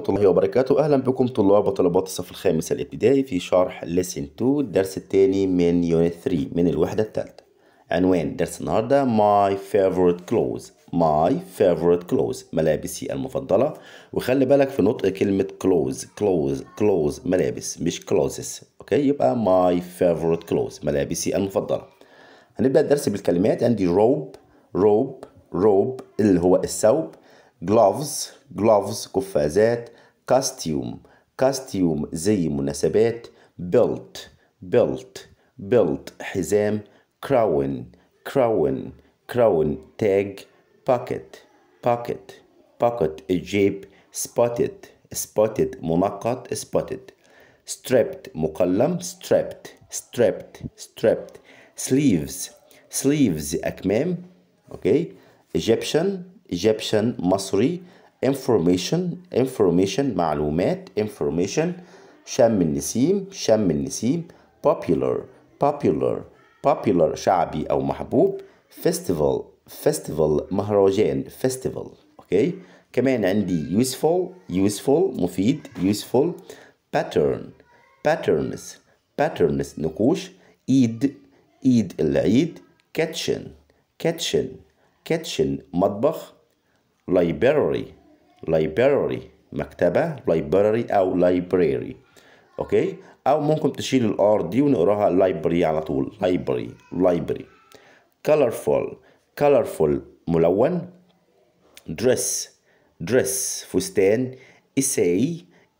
ورحمة الله وبركاته أهلا بكم طلاب وطلبات الصف الخامس الابتدائي في شرح lesson 2 الدرس الثاني من unit 3 من الوحدة الثالثة عنوان درس النهاردة my favorite clothes my favorite clothes ملابسي المفضلة وخلي بالك في نطق كلمة clothes clothes clothes ملابس مش clothes أوكي يبقى my favorite clothes ملابسي المفضلة هنبدأ الدرس بالكلمات عندي robe robe robe اللي هو الثوب gloves gloves قفازات costume costume زي مناسبات belt belt belt حزام crown crown crown tag pocket pocket pocket الجيب spotted spotted منقط spotted stripped مقلم stripped stripped stripped sleeves sleeves أكمام okay. Egyptian Egyptian مصري information information معلومات information شم النسيم شم النسيم popular popular popular شعبي أو محبوب festival festival مهرجان festival أوكي okay. كمان عندي useful useful مفيد useful pattern patterns patterns نقوش ايد ايد العيد kitchen kitchen kitchen مطبخ library library مكتبة library أو library أوكي أو ممكن تشيل الآر دي ونقراها library على طول library library colorful colorful ملون dress dress فستان essay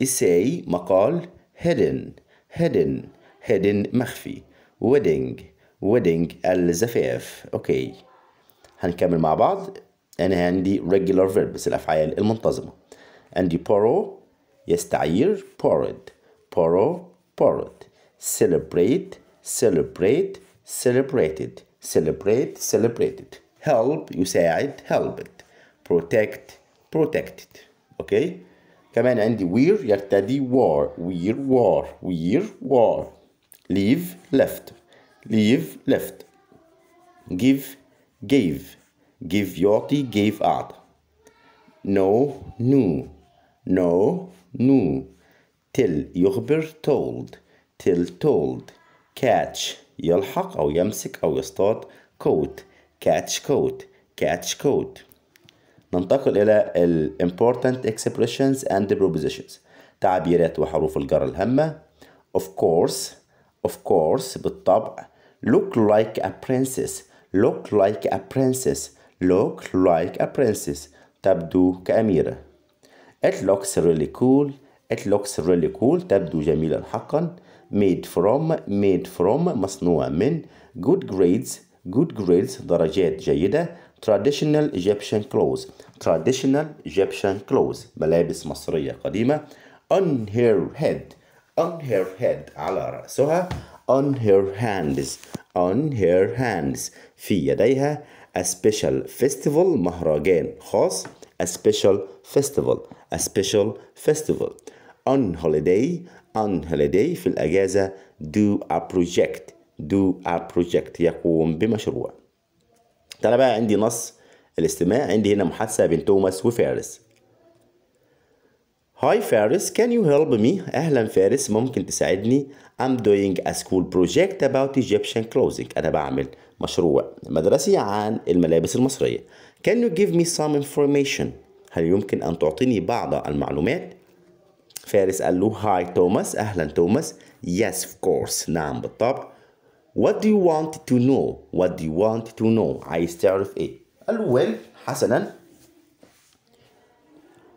essay مقال hidden hidden hidden مخفي wedding wedding الزفاف أوكي هنكمل مع بعض أنا عندي regular verbs الأفعال المنتظمة عندي borrow يستعير borrowed borrow borrowed celebrate celebrate celebrated celebrate celebrated help يساعد helped protect protected اوكي كمان عندي wear يرتدي war wear war wear war leave left leave left give gave give يعطي gave أعطى know knew know knew تل يخبر told till told catch يلحق أو يمسك أو يصطاد كوت catch كوت catch كوت ننتقل إلى ال important expressions and the propositions تعبيرات وحروف الجر الهامة of course of course بالطبع look like a princess look like a princess look like a princess تبدو كأميرة it looks really cool it looks really cool تبدو جميلا حقا made from made from مصنوع من good grades good grades درجات جيدة traditional Egyptian clothes traditional Egyptian clothes ملابس مصرية قديمة on her head on her head على رأسها on her hands on her hands في يديها A special festival مهرجان خاص A special festival A special festival On holiday On holiday في الأجازة Do a project Do a project يقوم بمشروع تعالى بقى عندي نص الاستماع عندي هنا محادثة بين توماس وفارس هاي فارس can you help me اهلا فارس ممكن تساعدني I'm doing a school project about Egyptian clothing انا بعمل مشروع مدرسي عن الملابس المصرية can you give me some information هل يمكن ان تعطيني بعض المعلومات فارس قال له هاي توماس اهلا توماس yes of course نعم بالطبع what do you want to know what do you want to know عايز تعرف ايه قال له well حسنا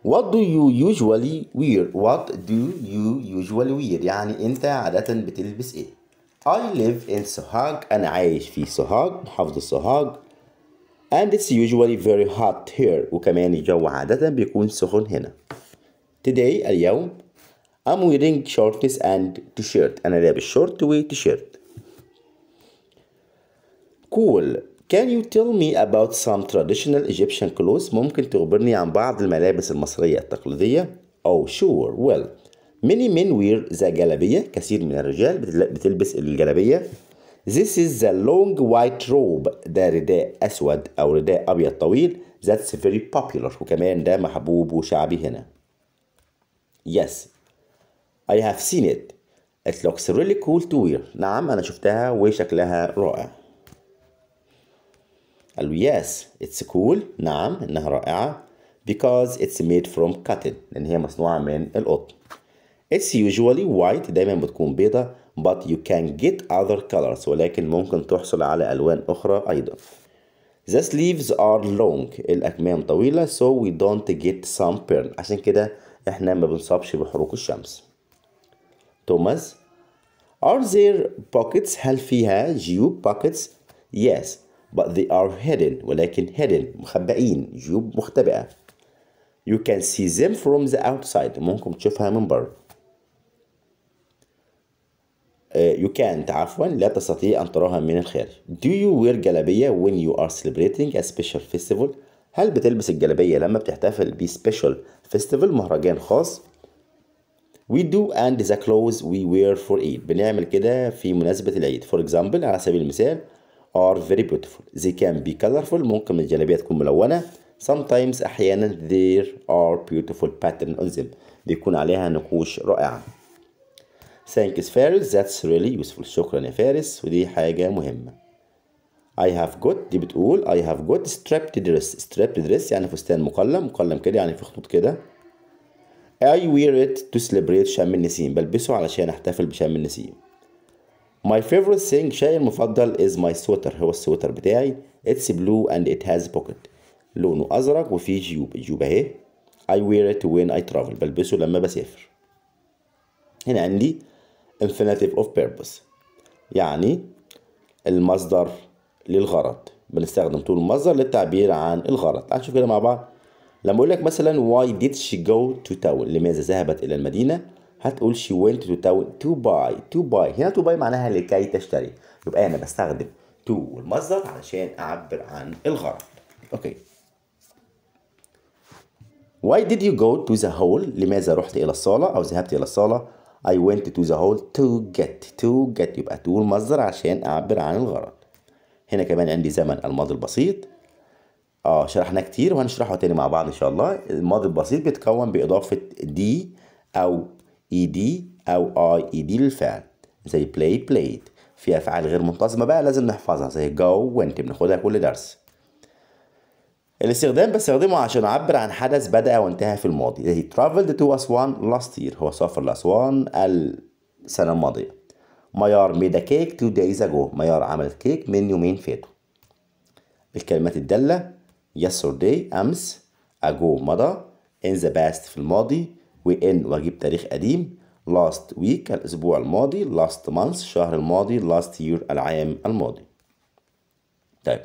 What do you usually wear? What do you usually wear؟ يعني أنت عادة بتلبس إيه؟ I live in Sohag. أنا عايش في Sohag. محافظة Sohag. and it's usually very hot here وكمان الجو عادة بيكون سخن هنا today اليوم I'm wearing shorts and t-shirt أنا لابس شورت و t-shirt cool Can you tell me about some traditional Egyptian clothes? ممكن تخبرني عن بعض الملابس المصرية التقليدية؟ Oh sure, well many men wear the جلابية كثير من الرجال بتلبس الجلابية This is the long white robe ده رداء أسود أو رداء أبيض طويل That's very popular وكمان ده محبوب وشعبي هنا Yes I have seen it It looks really cool to wear نعم أنا شفتها وشكلها رائع قال له yes it's cool نعم إنها رائعة because it's made from cotton لأن يعني هي مصنوعة من القطن it's usually white دايما بتكون بيضة but you can get other colors ولكن ممكن تحصل على ألوان أخرى أيضا The sleeves are long الأكمام طويلة so we don't get sunburn عشان كده احنا ما بنصابش بحروق الشمس توماس Are there pockets هل فيها جيوب pockets Yes but they are hidden ولكن hidden مخبئين جيوب مختبئة you can see them from the outside ممكن تشوفها من بره you can't عفوا لا تستطيع أن تراها من الخارج do you wear جلابية when you are celebrating a special festival هل بتلبس الجلابية لما بتحتفل ب special festival مهرجان خاص we do and the clothes we wear for Eid بنعمل كده في مناسبة العيد for example على سبيل المثال are very beautiful they can be colorful ممكن الجلابيات تكون ملونة sometimes أحيانا there are beautiful pattern on them بيكون عليها نقوش رائعة thanks فارس that's really useful شكرا يا فارس ودي حاجة مهمة I have got دي بتقول I have got strapped dress Strapped dress يعني فستان مقلم مقلم كده يعني في خطوط كده I wear it to celebrate شم النسيم بلبسه علشان احتفل بشم النسيم My favorite thing شيء المفضل is my sweater هو السويتر بتاعي It's blue and it has pocket لونه أزرق وفيه جيوب الجيوب أهي I wear it when I travel بلبسه لما بسافر هنا عندي infinitive of purpose يعني المصدر للغرض بنستخدم طول المصدر للتعبير عن الغرض نشوف كده مع بعض لما اقول لك مثلا why did she go to town لماذا ذهبت الى المدينه هتقول she went to town to buy to buy هنا to buy معناها لكي تشتري يبقى انا بستخدم to والمصدر علشان اعبر عن الغرض اوكي why did you go to the hall لماذا رحت الى الصاله او ذهبت الى الصاله I went to the hall to get to get يبقى to المصدر عشان اعبر عن الغرض هنا كمان عندي زمن الماضي البسيط اه شرحناه كتير وهنشرحه تاني مع بعض ان شاء الله الماضي البسيط بيتكون باضافه دي او ايدي e او اي ايدي e للفعل زي بلاي بلايد في افعال غير منتظمه بقى لازم نحفظها زي جو وانت بناخدها كل درس الاستخدام بستخدمه عشان اعبر عن حدث بدا وانتهى في الماضي زي traveled to Aswan last year هو سافر لاسوان السنه الماضيه ميار ميدا كيك تو دايز اجو ميار عملت كيك من يومين فاتوا الكلمات الدالة yesterday أمس ago مضى in the past في الماضي وان واجيب تاريخ قديم last week الأسبوع الماضي last month الشهر الماضي last year العام الماضي طيب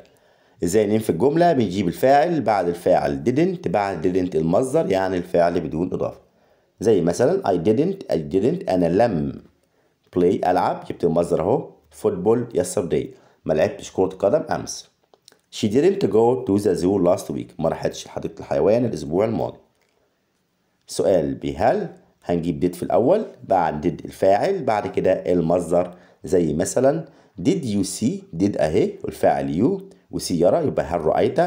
ازاي ننفي الجملة بنجيب الفاعل بعد الفاعل didn't بعد didn't المصدر يعني الفاعل بدون إضافة زي مثلا I didn't I didn't أنا لم play ألعب جبت المصدر أهو football yesterday ما لعبتش كرة قدم أمس She didn't go to the zoo last week ما راحتش حديقة الحيوان الأسبوع الماضي سؤال بهل هنجيب ديد في الأول بعد ديد الفاعل بعد كده المصدر زي مثلا did you see did أهي والفاعل you وسي يرى يبقى هل رأيت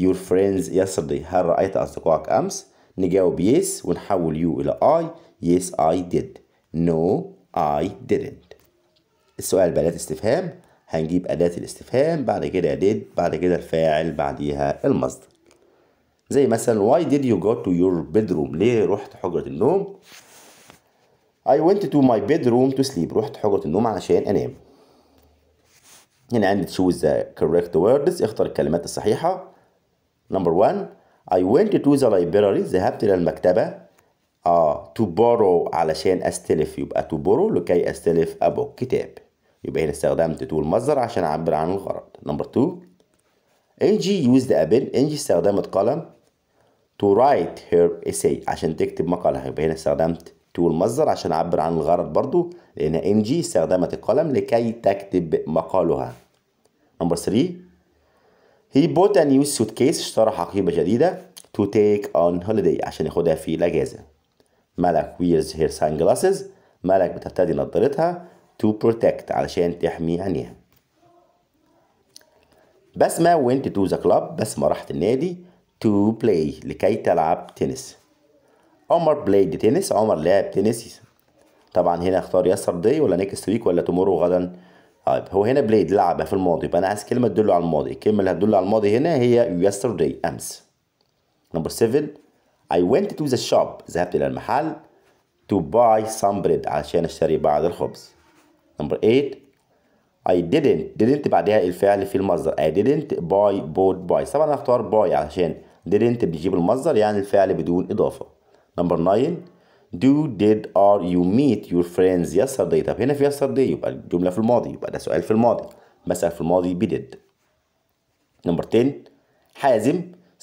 your friends yesterday هل رأيت أصدقائك أمس نجاوب yes ونحول you إلى I yes I did no I didn't السؤال بأداة استفهام هنجيب أداة الاستفهام بعد كده did بعد كده الفاعل بعديها المصدر زي مثلا why did you go to your bedroom ليه رحت حجرة النوم I went to my bedroom to sleep رحت حجرة النوم علشان أنام هنا عندي choose the correct words اختر الكلمات الصحيحة number one I went to the library ذهبت إلى المكتبة آه to borrow علشان أستلف يبقى to borrow لكي أستلف a book كتاب يبقى هنا استخدمت to المصدر عشان أعبر عن الغرض number two إنجي used a pen إنجي استخدمت قلم to write her essay عشان تكتب مقالة يبقى هنا استخدمت to المصدر عشان أعبر عن الغرض برضو لأن إنجي استخدمت القلم لكي تكتب مقالها نمبر 3 he bought a new suitcase اشترى حقيبة جديدة to take on holiday عشان ياخدها في الأجازة ملك wears her sunglasses ملك بترتدي نظارتها to protect علشان تحمي عينيها بسمة went to the club بسمة راحت النادي to play لكي تلعب تنس عمر played تنس عمر لعب تنس طبعا هنا اختار يسر دي ولا نيكست ويك ولا تمورو غدا طيب هو هنا بلايد لعبها في الماضي يبقى انا عايز كلمه تدل على الماضي الكلمه اللي هتدل على الماضي هنا هي يسترداي امس نمبر 7 I went to the shop ذهبت الى المحل to buy some bread عشان اشتري بعض الخبز نمبر 8 I didn't didn't بعدها الفعل في المصدر I didn't buy bought buy طبعا اختار buy عشان didn't بيجيب المصدر يعني الفعل بدون إضافة نمبر 9 do did are you meet your friends yesterday طب هنا في yesterday يبقى الجملة في الماضي يبقى ده سؤال في الماضي بسأل في الماضي did. نمبر 10 حازم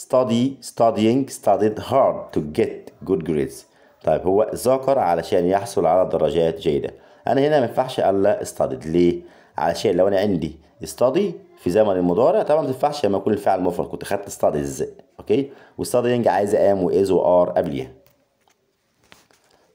study studying studied hard to get good grades طيب هو ذاكر علشان يحصل على درجات جيدة أنا هنا ما ينفعش ألا studied ليه؟ علشان لو انا عندي استادي في زمن المضارع طبعا ما تنفعش لما يكون الفعل مفرد كنت خدت استاديز اوكي واستادي عايز ام واز وار قبليها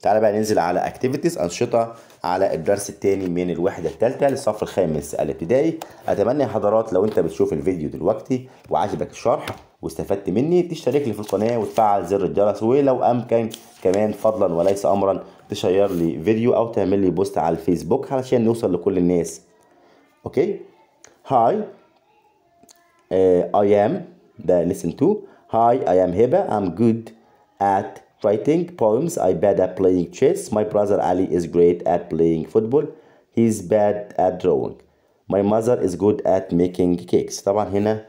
تعالى بقى ننزل على اكتيفيتيز انشطه على الدرس الثاني من الوحده الثالثه للصف الخامس الابتدائي اتمنى يا حضرات لو انت بتشوف الفيديو دلوقتي وعجبك الشرح واستفدت مني تشترك لي في القناه وتفعل زر الجرس ولو امكن كمان فضلا وليس امرا تشير لي فيديو او تعمل لي بوست على الفيسبوك علشان نوصل لكل الناس okay hi uh, I am the listen to hi I am Heba I'm good at writing poems I bad at playing chess my brother Ali is great at playing football he's bad at drawing my mother is good at making cakes طبعا هنا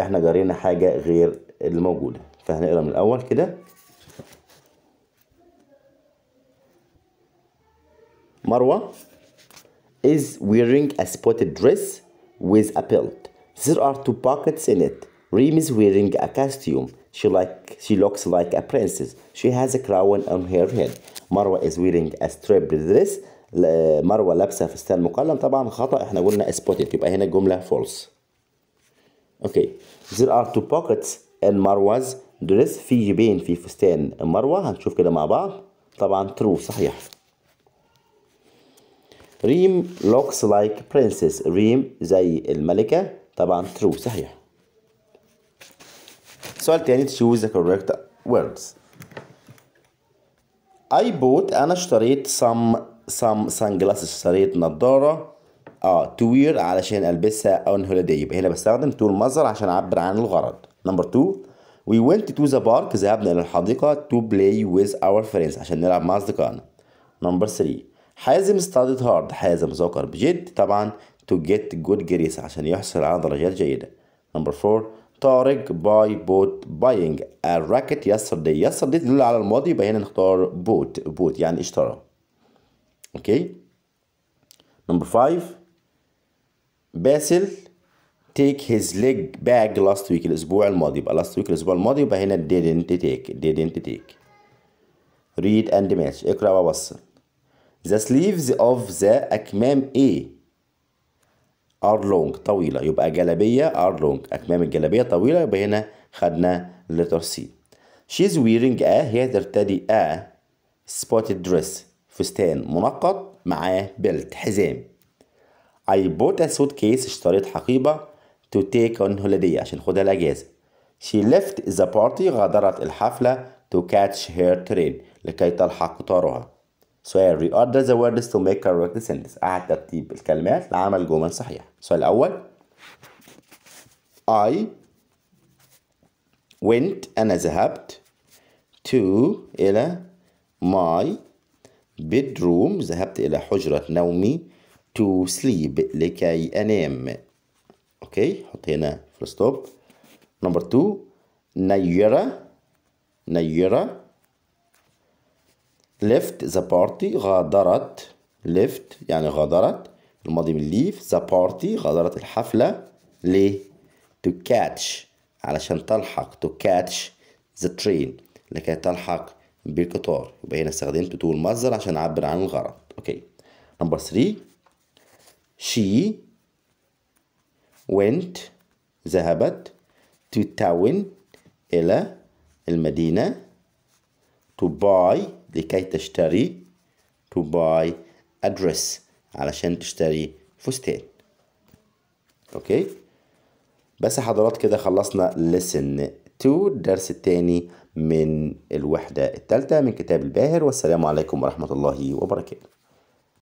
احنا قرينا حاجة غير الموجوده فهنقرا من الأول كده مروة is wearing a spotted dress with a belt. There are two pockets in it. Reem is wearing a costume. She like she looks like a princess. She has a crown on her head. Marwa is wearing a striped dress. مروة لابسة فستان مقلم. طبعا خطأ احنا قلنا spotted يبقى هنا جملة false. Okay. There are two pockets in Marwa's dress في جبين في فستان مروة هنشوف كده مع بعض. طبعا true صحيح. ريم looks like princess ريم زي الملكة طبعا true صحيح سؤال تاني choose the correct words I bought أنا اشتريت some some sunglasses اشتريت نضارة اه to wear علشان ألبسها on holiday يبقى هنا بستخدم to المصدر عشان أعبر عن الغرض number two We went to the park ذهبنا إلى الحديقة to play with our friends عشان نلعب مع أصدقائنا number three حازم ستاديد هارد حازم ذكر بجد طبعا تو جيت جود جريس عشان يحصل على درجات جيدة نمبر 4 طارق باي بوت باينج الراكت يسترداي يسترداي تدل على الماضي يبقى هنا نختار بوت بوت يعني اشترى اوكي نمبر 5 باسل تيك هيز ليج باج لاست ويك الاسبوع الماضي يبقى لاست ويك الاسبوع الماضي يبقى هنا didn't take didn't take read and match اقرا وبصر The sleeves of the أكمام A are long طويلة يبقى جلابية are long أكمام الجلابية طويلة يبقى هنا خدنا letter C She's wearing a هي ترتدي a spotted dress فستان منقط معاه بلت حزام I bought a suitcase اشتريت حقيبة to take on holiday عشان خدها الأجازة She left the party غادرت الحفلة to catch her train لكي تلحق قطارها سؤال reorder the words to make correct sentence أعد ترتيب الكلمات لعمل جمل صحيحة السؤال الأول I went أنا ذهبت to إلى my bedroom ذهبت إلى حجرة نومي to sleep لكي أنام أوكي حط هنا فول ستوب نمبر 2 نيرة نيرة left the party غادرت left يعني غادرت الماضي من leave the party غادرت الحفلة ليه to catch علشان تلحق to catch the train لكي تلحق بالقطار يبقى هنا استخدمت to المصدر عشان أعبر عن الغرض اوكي نمبر 3 she went ذهبت to town إلى المدينة to buy لكي تشتري to buy a dress علشان تشتري فستان اوكي بس حضرات كده خلصنا لسن 2 الدرس الثاني من الوحدة الثالثة من كتاب الباهر والسلام عليكم ورحمة الله وبركاته